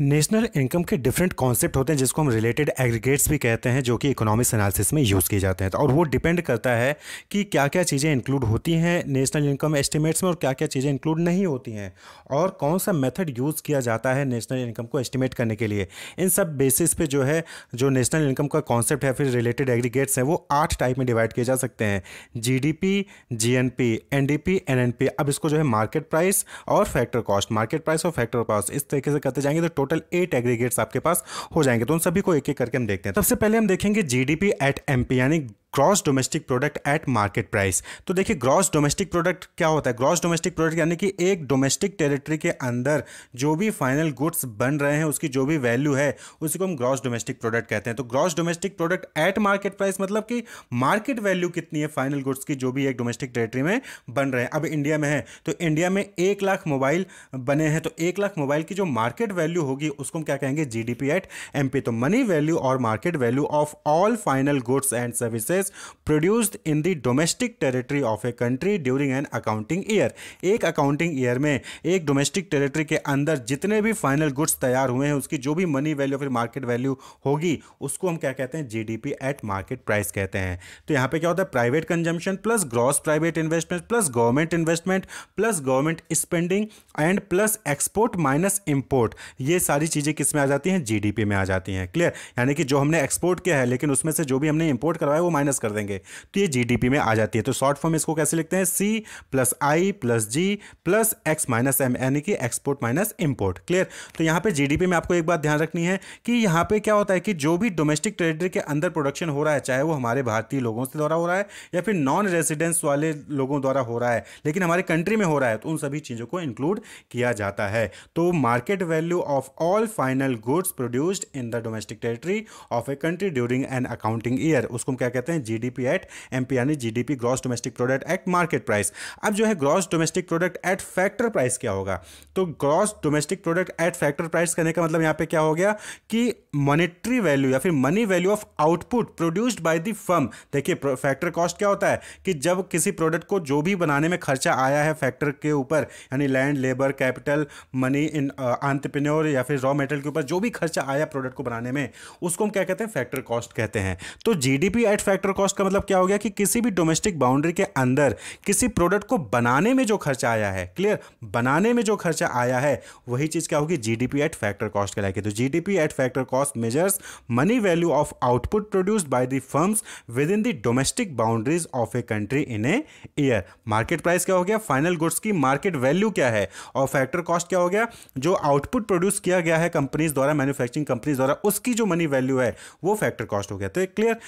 national income के different concept होते हैं जिसको हम रिलेटेड एग्रीगेट्स भी कहते हैं जो कि इकोनॉमिक्स एनालिसिस में यूज़ किए जाते हैं तो और वो डिपेंड करता है कि क्या क्या चीज़ें इंक्लूड होती हैं नेशनल इनकम एस्टिमेट्स में और क्या क्या चीज़ें इंक्लूड नहीं होती हैं और कौन सा मेथड यूज़ किया जाता है नेशनल इनकम को एस्टिमेट करने के लिए इन सब बेसिस पे जो है जो नेशनल इनकम का कॉन्सेप्ट है फिर रिलेटेड एग्रीगेट्स हैं वो आठ टाइप में डिवाइड किए जा सकते हैं G D P G N P N D P N N P अब इसको जो है मार्केट प्राइस और फैक्टर कॉस्ट मार्केट प्राइस और फैक्टर कॉस्ट इस तरीके से करते जाएंगे तो टोटल एट एग्रीगेट्स आपके पास हो जाएंगे तो उन सभी को एक एक करके हम देखते हैं सबसे पहले हम देखेंगे जीडीपी एट एमपी यानी gross domestic product at market price तो देखिए ग्रॉस डोमेस्टिक प्रोडक्ट क्या होता है ग्रॉस डोमेस्टिक प्रोडक्ट यानी कि एक डोमेस्टिक टेरिटरी के अंदर जो भी फाइनल गुड्स बन रहे हैं उसकी जो भी वैल्यू है उसी को हम ग्रॉस डोमेस्टिक प्रोडक्ट कहते हैं तो gross domestic product at market price मतलब कि मार्केट वैल्यू कितनी है फाइनल गुड्स की जो भी एक डोमेस्टिक टेरेटरी में बन रहे हैं अब इंडिया में है तो इंडिया में एक लाख मोबाइल बने हैं तो एक लाख मोबाइल की जो मार्केट वैल्यू होगी उसको हम क्या कहेंगे जी डी एट एम तो मनी वैल्यू और market value of all final goods and services shares produced in the domestic territory of a country during an accounting year एक accounting year में एक domestic territory के अंदर जितने भी final goods तैयार हुए हैं उसकी जो भी money value फिर market value होगी उसको हम क्या कहते हैं GDP at market price कहते हैं तो यहाँ पे क्या होता है private consumption plus gross private investment plus government investment plus government spending and plus export minus import ये सारी चीज़ें किस में आ जाती हैं जीडीपी में आ जाती हैं क्लियर यानी कि जो हमने एक्सपोर्ट किया है लेकिन उसमें से जो भी हमने इंपोर्ट करवाया वो माइनस माइनस कर देंगे तो ये जीडीपी में आ जाती है तो शॉर्ट फॉर्म इसको कैसे लिखते हैं C plus I plus G plus X minus M यानी कि एक्सपोर्ट माइनस इम्पोर्ट क्लियर तो यहाँ पे जीडीपी में आपको एक बात ध्यान रखनी है कि यहाँ पे क्या होता है कि जो भी डोमेस्टिक टेरिटरी के अंदर प्रोडक्शन हो रहा है चाहे वो हमारे भारतीय लोगों से द्वारा हो रहा है या फिर नॉन रेजिडेंस वाले लोगों द्वारा हो रहा है लेकिन हमारे कंट्री में हो रहा है तो उन सभी चीज़ों को इंक्लूड किया जाता है तो market value of all final goods produced in the domestic territory of a country during an accounting year उसको हम क्या कहते हैं जीडीपी एट एमपी यानी GDP gross domestic product at market price अब जो है gross domestic product at factor price क्या होगा तो gross domestic product at factor price करने का मतलब यहाँ पे क्या हो गया कि मॉनेटरी वैल्यू या फिर money value of output produced by the firm देखिए फैक्टर कॉस्ट क्या होता है कि जब किसी प्रोडक्ट को जो भी बनाने में खर्चा आया है फैक्टर के ऊपर यानी land labour capital money in entrepreneur या फिर रॉ मेटेरियल के ऊपर जो भी खर्चा आया प्रोडक्ट को बनाने में उसको हम क्या कहते हैं फैक्टर कॉस्ट कहते हैं तो GDP at factor factor cost का मतलब क्या हो गया कि किसी भी डोमेस्टिक बाउंड्री के अंदर किसी प्रोडक्ट को बनाने में जो खर्चा आया है क्लियर बनाने में जो खर्चा आया है वही चीज़ क्या होगी जीडीपी एट फैक्टर कॉस्ट कहलाएगी तो GDP at factor cost measures money value of output produce by the firms within the domestic boundaries of a country in a year market price क्या हो गया फाइनल गुड्स की market value क्या है और factor cost क्या हो गया जो आउटपुट प्रोड्यूस किया गया है कंपनीज द्वारा मैन्युफैक्चरिंग कंपनीज द्वारा उसकी जो मनी वैल्यू है वो फैक्टर कॉस्ट हो गया तो क्लियर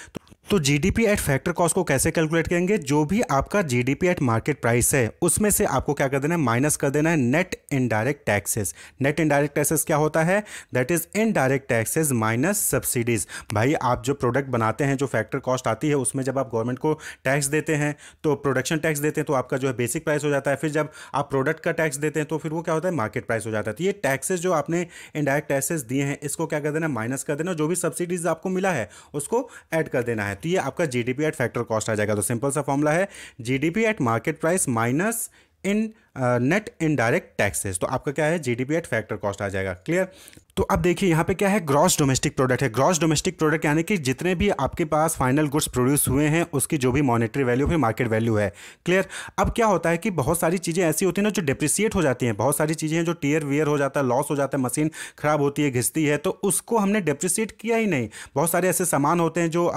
तो जीडीपी एट फैक्टर कॉस्ट को कैसे कैलकुलेट करेंगे जो भी आपका जीडीपी एट मार्केट प्राइस है उसमें से आपको क्या कर देना है माइनस कर देना है net indirect taxes net indirect taxes क्या होता है that is indirect taxes minus subsidies भाई आप जो प्रोडक्ट बनाते हैं जो फैक्टर कॉस्ट आती है उसमें जब आप गवर्नमेंट को टैक्स देते हैं तो प्रोडक्शन टैक्स देते हैं तो आपका जो है बेसिक प्राइस हो जाता है फिर जब आप प्रोडक्ट का टैक्स देते हैं तो फिर वो क्या होता है मार्केट प्राइस हो जाता है तो ये टैक्सेस जो आपने इनडायरेक्ट टैक्सेस दिए हैं इसको क्या कर देना माइनस कर देना जो भी सब्सिडीज आपको मिला है उसको एड कर देना है तो ये आपका जी एट फैक्टर कॉस्ट आ जाएगा तो सिंपल सा फॉर्मला है G at market price minus in net indirect taxes तो आपका क्या है जीडीपी एट फैक्टर कॉस्ट आ जाएगा क्लियर तो अब देखिए यहाँ पे क्या है ग्रॉस डोमेस्टिक प्रोडक्ट है ग्रॉस डोमेस्टिक प्रोडक्ट यानी कि जितने भी आपके पास फाइनल गुड्स प्रोड्यूस हुए हैं उसकी जो भी मॉनेटरी वैल्यू फिर मार्केट वैल्यू है क्लियर अब क्या होता है कि बहुत सारी चीज़ें ऐसी होती हैं ना जो डिप्रिसिएट हो जाती हैं बहुत सारी चीज़ें हैं जो टीयर वियर हो जाता है लॉस हो जाता है मशीन खराब होती है घिसती है तो उसको हमने डिप्रिसिएट किया ही नहीं बहुत सारे ऐसे सामान होते हैं जो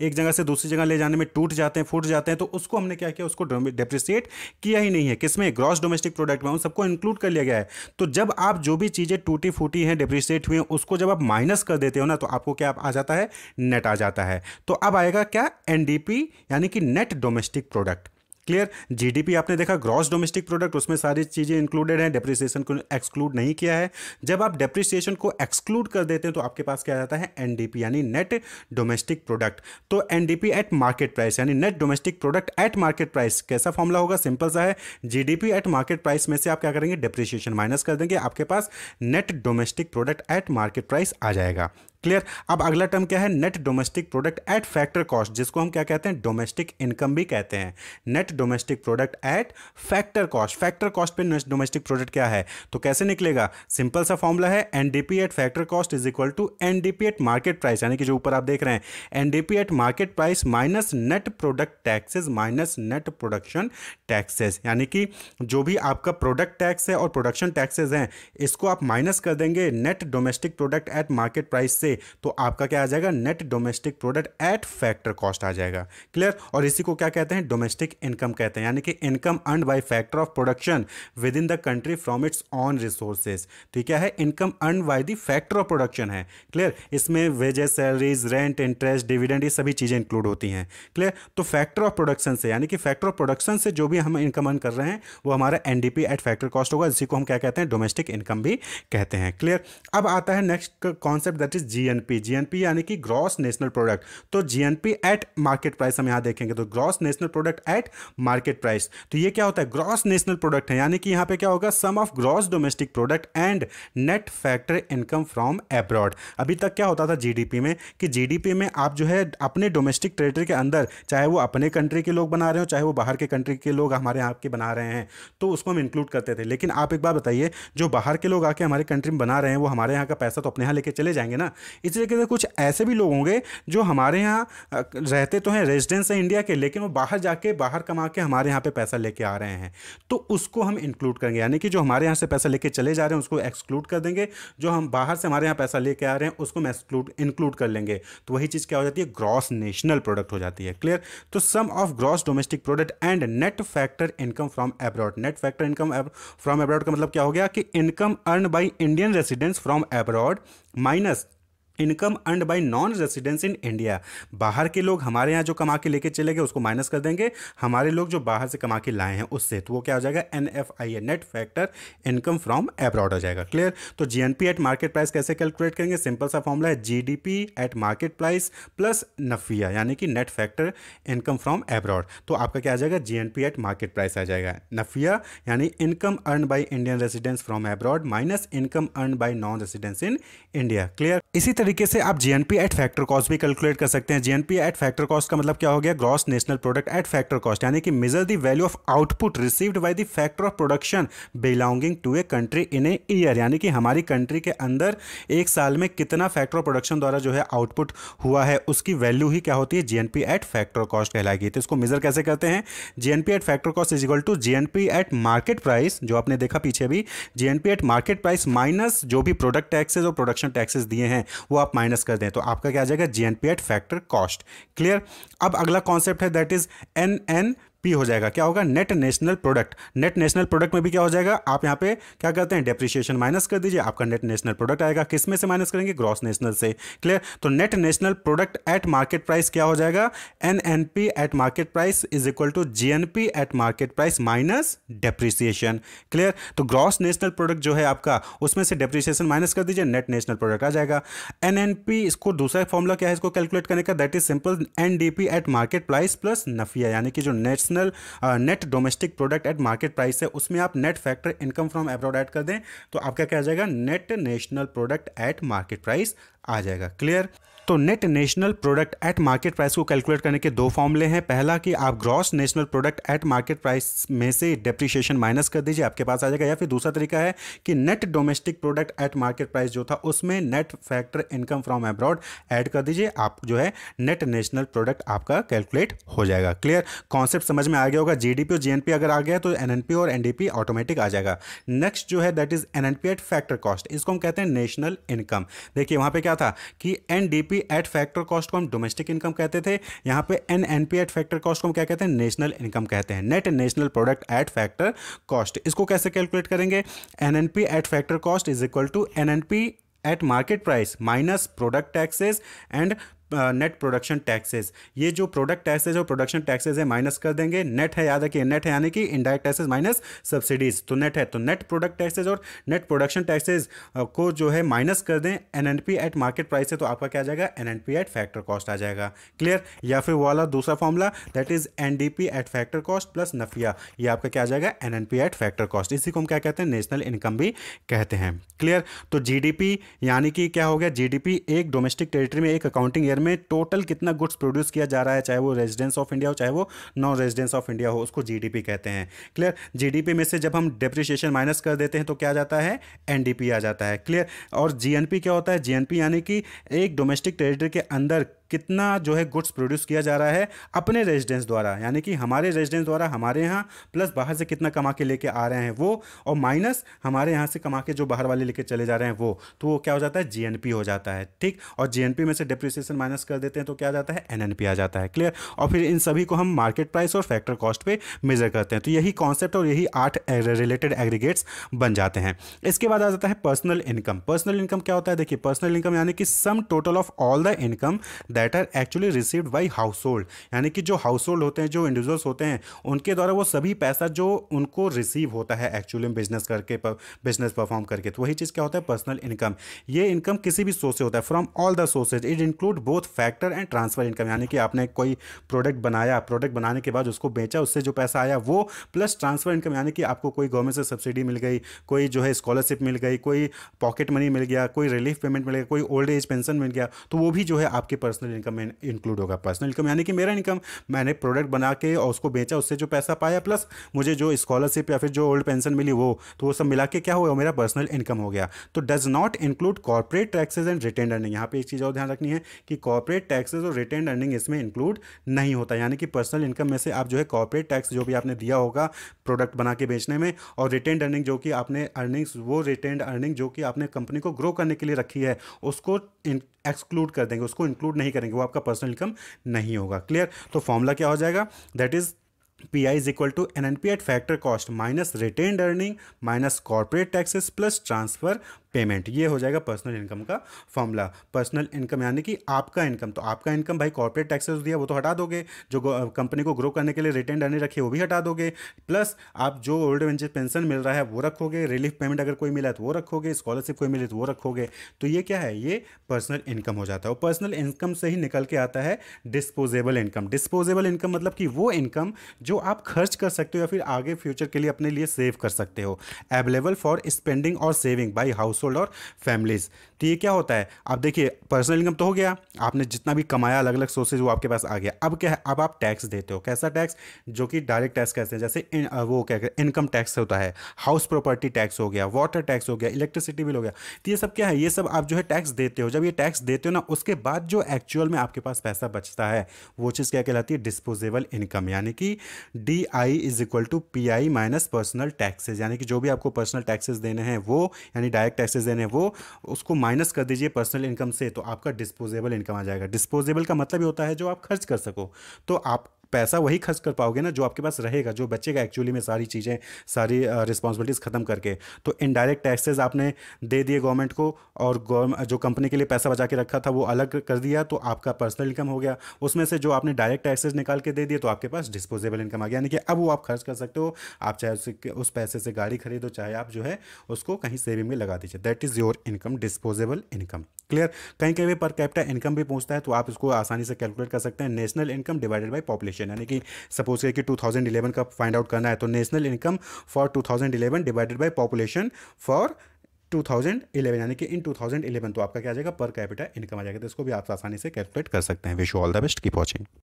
एक जगह से दूसरी जगह ले जाने में टूट जाते हैं फूट जाते हैं तो उसको हमने क्या किया उसको डिप्रिसिएट किया ही नहीं है किसमें ग्रॉस डोमेस्टिक प्रोडक्ट में उन सबको इंक्लूड कर लिया गया है तो जब आप जो भी चीज़ें टूटी फूटी हैं डिप्रिशिएट हुई हैं उसको जब आप माइनस कर देते हो ना तो आपको क्या आ जाता है नेट आ जाता है तो अब आएगा क्या एनडीपी यानी कि net domestic product clear GDP आपने देखा ग्रॉस डोमेस्टिक प्रोडक्ट उसमें सारी चीज़ें इंक्लूडेड हैं डेप्रिसिएशन को एक्सक्लूड नहीं किया है जब आप डेप्रिसिएशन को एक्सक्लूड कर देते हैं तो आपके पास क्या जाता है एनडीपी यानी नेट डोमेस्टिक प्रोडक्ट तो एनडीपी एट मार्केट प्राइस यानी net domestic product at market price कैसा फॉर्मला होगा सिंपल सा है जीडीपी एट मार्केट प्राइस में से आप क्या करेंगे डेप्रिसिएशन माइनस कर देंगे आपके पास net domestic product at market price आ जाएगा क्लियर अब अगला टर्म क्या है net domestic product at factor cost जिसको हम क्या कहते हैं डोमेस्टिक इनकम भी कहते हैं net domestic product at factor cost factor cost पे डोमेस्टिक प्रोडक्ट क्या है तो कैसे निकलेगा सिंपल सा फॉर्मूला है NDP at factor cost is equal to NDP at market price यानी कि जो ऊपर आप देख रहे हैं NDP at market price minus net product taxes minus net production taxes यानी कि जो भी आपका प्रोडक्ट टैक्स है और प्रोडक्शन टैक्सेस हैं इसको आप माइनस कर देंगे net domestic product at market price से तो आपका क्या आ जाएगा net domestic product at factor cost आ जाएगा क्लियर और इसी को क्या कहते हैं डोमेस्टिक इनकम कहते हैं यानी कि income earn by factor of production within the country from its own resources तो क्या है income earn by the factor of production है क्लियर इसमें wages salaries rent interest dividend ये सभी चीज़ें इंक्लूड होती हैं क्लियर तो फैक्टर ऑफ प्रोडक्शन से यानी कि फैक्टर ऑफ प्रोडक्शन से जो भी हम इनकम अर्न कर रहे हैं वो हमारा एनडीपी एट फैक्टर कॉस्ट होगा इसी को हम क्या कहते हैं डोमेस्टिक इनकम भी कहते हैं क्लियर अब आता है next concept that is GNP GNP यानी कि ग्रॉस नेशनल प्रोडक्ट तो जीएनपी एट मार्केट प्राइस हम यहाँ देखेंगे तो gross national product at market price तो ये क्या होता है ग्रॉस नेशनल प्रोडक्ट है यानी कि यहाँ पे क्या होगा sum of gross domestic product and net factor income from abroad अभी तक क्या होता था जीडीपी में कि जीडीपी में आप जो है अपने डोमेस्टिक टेरिटरी के अंदर चाहे वो अपने कंट्री के लोग बना रहे हो चाहे वो बाहर के कंट्री के लोग हमारे यहाँ के बना रहे हैं तो उसको हम इंक्लूड करते थे लेकिन आप एक बार बताइए जो बाहर के लोग आके हमारे कंट्री में बना रहे हैं वो हमारे यहाँ का पैसा तो अपने यहाँ लेके चले जाएंगे ना इसी तरीके से कुछ ऐसे भी लोग होंगे जो हमारे यहाँ रहते तो हैं रेजिडेंस हैं इंडिया के लेकिन वो बाहर जाके बाहर कमा के हमारे यहाँ पे पैसा लेके आ रहे हैं तो उसको हम इंक्लूड करेंगे यानी कि जो हमारे यहाँ से पैसा लेके चले जा रहे हैं उसको एक्सक्लूड कर देंगे जो हम बाहर से हमारे यहाँ पैसा लेके आ रहे हैं उसको हम एक्सक्लूड इंक्लूड कर लेंगे तो वही चीज़ क्या हो जाती है ग्रॉस नेशनल प्रोडक्ट हो जाती है क्लियर तो sum of gross domestic product and net factor income from abroad net factor income from abroad का मतलब क्या हो गया कि income earn by Indian residents from abroad minus income earn by non residents in India बाहर के लोग हमारे यहाँ जो कमा के लेके चले गए उसको माइनस कर देंगे हमारे लोग जो बाहर से कमा के लाए हैं उससे तो वो क्या हो जाएगा N F I A net factor income from abroad हो जाएगा क्लियर तो G N P at market price कैसे कैलकुलेट करेंगे सिंपल सा फॉर्मूला है G D P at market price plus NFIA यानी कि net factor income from abroad तो आपका क्या आ जाएगा G N P at market price आ जाएगा नफिया यानी income earn by Indian residents from abroad minus income earn by non residents in India clear इसी तरीके से आप जीएनपी एट फैक्टर कॉस्ट भी कैलकुलेट कर सकते हैं जीएनपी एट फैक्टर कॉस्ट का मतलब क्या हो गया gross national product at factor cost यानी कि measure the value of output received by the factor of production belonging to a country in a year यानी कि हमारी कंट्री के अंदर एक साल में कितना फैक्टर ऑफ प्रोडक्शन द्वारा जो है आउटपुट हुआ है उसकी वैल्यू ही क्या होती है जीएनपी एट फैक्टर कॉस्ट कहलाएगी तो इसको मेजर कैसे करते हैं GNP at factor cost is equal to GNP at market price जो आपने देखा पीछे भी GNP at market price minus जो भी प्रोडक्ट टैक्सेज और प्रोडक्शन टैक्सेस दिए हैं वो आप माइनस कर दें तो आपका क्या आ जाएगा G N P at factor cost clear अब अगला कॉन्सेप्ट है that is N N P हो जाएगा क्या होगा net national product net national product में भी क्या हो जाएगा आप यहाँ पे क्या करते हैं डेप्रिशिएशन माइनस कर दीजिए आपका नेट नेशनल प्रोडक्ट आएगा किस में से माइनस करेंगे ग्रॉस नेशनल से क्लियर तो net national product at market price क्या हो जाएगा N N P at market price is equal to G N P at market price minus depreciation clear तो ग्रॉस नेशनल प्रोडक्ट जो है आपका उसमें से डेप्रिसिएशन माइनस कर दीजिए नेट नेशनल प्रोडक्ट आ जाएगा एन एन पी इसको दूसरा फॉर्मूला क्या है इसको कैलकुलेट करने का that is simple N D P at market price plus NFIA यानी कि जो national national net domestic product at market price है उसमें आप net factor income from abroad add कर दें तो आपका क्या आ जाएगा net national product at market price आ जाएगा क्लियर तो net national product at market price को कैलकुलेट करने के दो फॉर्मूले हैं पहला कि आप gross national product at market price में से डेप्रिशिएशन माइनस कर दीजिए आपके पास आ जाएगा या फिर दूसरा तरीका है कि net domestic product at market price जो था उसमें net factor income from abroad add कर दीजिए आप जो है नेट नेशनल प्रोडक्ट आपका कैलकुलेट हो जाएगा क्लियर कॉन्सेप्ट समझ में आ गया होगा जीडीपी और जीएनपी अगर आ गया तो एनएनपी और एनडीपी ऑटोमेटिक आ जाएगा नेक्स्ट जो है that is NNP at factor cost इसको हम कहते हैं नेशनल इनकम देखिए वहां पे क्या था कि एनडीपी एट फैक्टर कॉस्ट को हम डोमेस्टिक इनकम कहते थे यहां पे एनएनपी एट फैक्टर कॉस्ट को हम क्या कहते हैं नेशनल इनकम कहते हैं net national product at factor cost इसको कैसे कैलकुलेट करेंगे NNP at factor cost is equal to NNP at market price minus product taxes and net production taxes ये जो प्रोडक्ट टैक्सेज और प्रोडक्शन टैक्सेज है minus कर देंगे नेट है याद रखिए नेट है यानी कि इनडायरेक्ट टैक्सेज माइनस सब्सिडीज तो नेट है तो नेट प्रोडक्ट टैक्सेज और नेट प्रोडक्शन टैक्सेज को जो है माइनस कर दें N N P at market price से तो आपका क्या जाएगा N N P at factor cost आ जाएगा क्लियर या फिर वाला दूसरा formula that is N D P at factor cost plus NFIA ये आपका क्या आ जाएगा N N P at factor cost इसी को हम क्या कहते हैं नेशनल इनकम भी कहते हैं क्लियर तो जी डी पी यानी कि क्या हो गया जी डी पी एक डोमेस्टिक टेरिटरी में एक अकाउंटिंग ईयर में टोटल कितना गुड्स प्रोड्यूस किया जा रहा है चाहे वो रेजिडेंस ऑफ इंडिया हो चाहे वो नॉन रेजिडेंस ऑफ इंडिया हो उसको जीडीपी कहते हैं क्लियर जीडीपी में से जब हम डिप्रिशिएशन माइनस कर देते हैं तो क्या जाता है एनडीपी आ जाता है क्लियर और जीएनपी क्या होता है जीएनपी यानी कि एक डोमेस्टिक टेरिटरी के अंदर कितना जो है गुड्स प्रोड्यूस किया जा रहा है अपने रेजिडेंस द्वारा यानी कि हमारे रेजिडेंस द्वारा हमारे यहाँ प्लस बाहर से कितना कमा के लेके आ रहे हैं वो और माइनस हमारे यहाँ से कमा के जो बाहर वाले लेके चले जा रहे हैं वो तो वो क्या हो जाता है जीएनपी हो जाता है ठीक और जीएनपी में से डिप्रिसिएशन माइनस कर देते हैं तो क्या जाता है एन आ जाता है क्लियर और फिर इन सभी को हम मार्केट प्राइस और फैक्टर कॉस्ट पर मेजर करते हैं तो यही कॉन्सेप्ट और यही आठ रिलेटेड एग्रीगेट्स बन जाते हैं इसके बाद आ जाता है पर्सनल इनकम पर्सनल इनकम क्या होता है देखिए पर्सनल इनकम यानी कि sum total of all the income that are actually received by household यानी कि जो हाउस होल्ड होते हैं जो इंडिविजुअल्स होते हैं उनके द्वारा वो सभी पैसा जो उनको रिसीव होता है एक्चुअली बिजनेस करके बिजनेस परफॉर्म करके तो वही चीज़ क्या होता है पर्सनल इनकम ये इनकम किसी भी सोर्स से होता है from all the sources it include both factor and transfer income यानी कि आपने कोई प्रोडक्ट बनाया प्रोडक्ट बनाने के बाद उसको बेचा उससे जो पैसा आया वो प्लस ट्रांसफर इनकम यानी कि आपको कोई गवर्नमेंट से सब्सिडी मिल गई कोई जो है स्कॉलरशिप मिल गई कोई पॉकेट मनी मिल गया कोई रिलीफ पेमेंट मिल गया कोई ओल्ड एज पेंशन मिल गया तो वो भी जो है आपके पर्सनल पर्सनल इनकम इंक्लूड होगा पर्सनल इनकम यानी कि मेरा इनकम मैंने प्रोडक्ट बना के और उसको बेचा उससे जो पैसा पाया प्लस मुझे जो स्कॉलरशिप या फिर जो ओल्ड पेंशन मिली वो तो वो सब मिला के क्या हुआ मेरा पर्सनल इनकम हो गया तो does not include corporate taxes and retain earning यहाँ पर एक चीज़ और ध्यान रखनी है कि कॉर्पोरेट टैक्सेज और रिटर्न अर्निंग इसमें इंक्लूड नहीं होता यानी कि पर्सनल इनकम में से आप जो है कॉर्पोरेट टैक्स जो भी आपने दिया होगा प्रोडक्ट बना के बेचने में और रिटेन अर्निंग जो कि आपने अर्निंग्स वो रिटर्न अर्निंग जो कि आपने कंपनी को ग्रो करने के लिए रखी है उसको एक्सक्लूड कर देंगे उसको इंक्लूड नहीं करेंगे वो आपका पर्सनल इनकम नहीं होगा क्लियर तो फॉर्मूला क्या हो जाएगा that is P I is equal to N N P at factor cost minus retain earning minus corporate taxes plus transfer payment ये हो जाएगा पर्सनल इनकम का फॉर्मूला पर्सनल इनकम यानी कि आपका इनकम तो आपका इनकम भाई कॉर्पोरेट टैक्सेस दिया वो तो हटा दोगे जो कंपनी को ग्रो करने के लिए रिटर्न अर्निंग रखी वो भी हटा दोगे प्लस आप जो ओल्ड एज पेंशन मिल रहा है वो रखोगे रिलीफ पेमेंट अगर कोई मिला है तो वो रखोगे स्कॉलरशिप कोई मिली तो वो रखोगे तो ये क्या है ये पर्सनल इनकम हो जाता है और पर्सनल इनकम से ही निकल के आता है डिस्पोजेबल इनकम डिस्पोजेबल इनकम मतलब कि वो इनकम जो आप खर्च कर सकते हो या फिर आगे फ्यूचर के लिए अपने लिए सेव कर सकते हो अवेलेबल फॉर स्पेंडिंग और saving by house household or families तो ये क्या होता है आप देखिए पर्सनल इनकम तो हो गया आपने जितना भी कमाया अलग अलग सोर्सेज वो आपके पास आ गया अब क्या है अब आप टैक्स देते हो कैसा टैक्स जो कि डायरेक्ट टैक्स कहते हैं जैसे इन, वो क्या इनकम टैक्स होता है हाउस प्रॉपर्टी टैक्स हो गया वाटर टैक्स हो गया इलेक्ट्रिसिटी बिल हो गया तो ये सब क्या है ये सब आप जो है टैक्स देते हो जब ये टैक्स देते हो ना उसके बाद जो एक्चुअल में आपके पास पैसा बचता है वो चीज़ क्या कहलाती है डिस्पोजेबल इनकम यानी कि D I is equal to P I minus personal taxes यानी कि जो भी आपको पर्सनल टैक्सेज देने हैं वो यानी डायरेक्ट टैक्सेज देने हैं वो उसको माइनस कर दीजिए पर्सनल इनकम से तो आपका डिस्पोजेबल इनकम आ जाएगा डिस्पोजेबल का मतलब ये होता है जो आप खर्च कर सको तो आप पैसा वही खर्च कर पाओगे ना जो आपके पास रहेगा जो बचेगा एक्चुअली में सारी चीज़ें सारी रिस्पॉन्सिबिलिटीज़ ख़त्म करके तो इनडायरेक्ट टैक्सेज आपने दे दिए गवर्नमेंट को और जो कंपनी के लिए पैसा बचा के रखा था वो अलग कर दिया तो आपका पर्सनल इनकम हो गया उसमें से जो आपने डायरेक्ट टैक्सेज निकाल के दे दिए तो आपके पास डिस्पोजेबल इनकम आ गया यानी कि अब वो आप खर्च कर सकते हो आप चाहे उस पैसे से गाड़ी खरीदो चाहे आप जो है उसको कहीं सेविंग में लगा दीजिए that is your income disposable income clear कहीं कहीं पर कैपिटा इनकम भी पहुंचता है तो आप इसको आसानी से कैलकुलेट कर सकते हैं national income divided by population question यानी कि सपोज करके इलेवन का फाइंड आउट करना है तो national income for two thousand eleven divided by population for 2011 यानी कि इन 2011 तो आपका क्या आ जाएगा पर कैपिटा इनकम आ जाएगा तो इसको भी आप आसानी से कैलकुलेट कर सकते हैं wish you all the best की पॉचिंग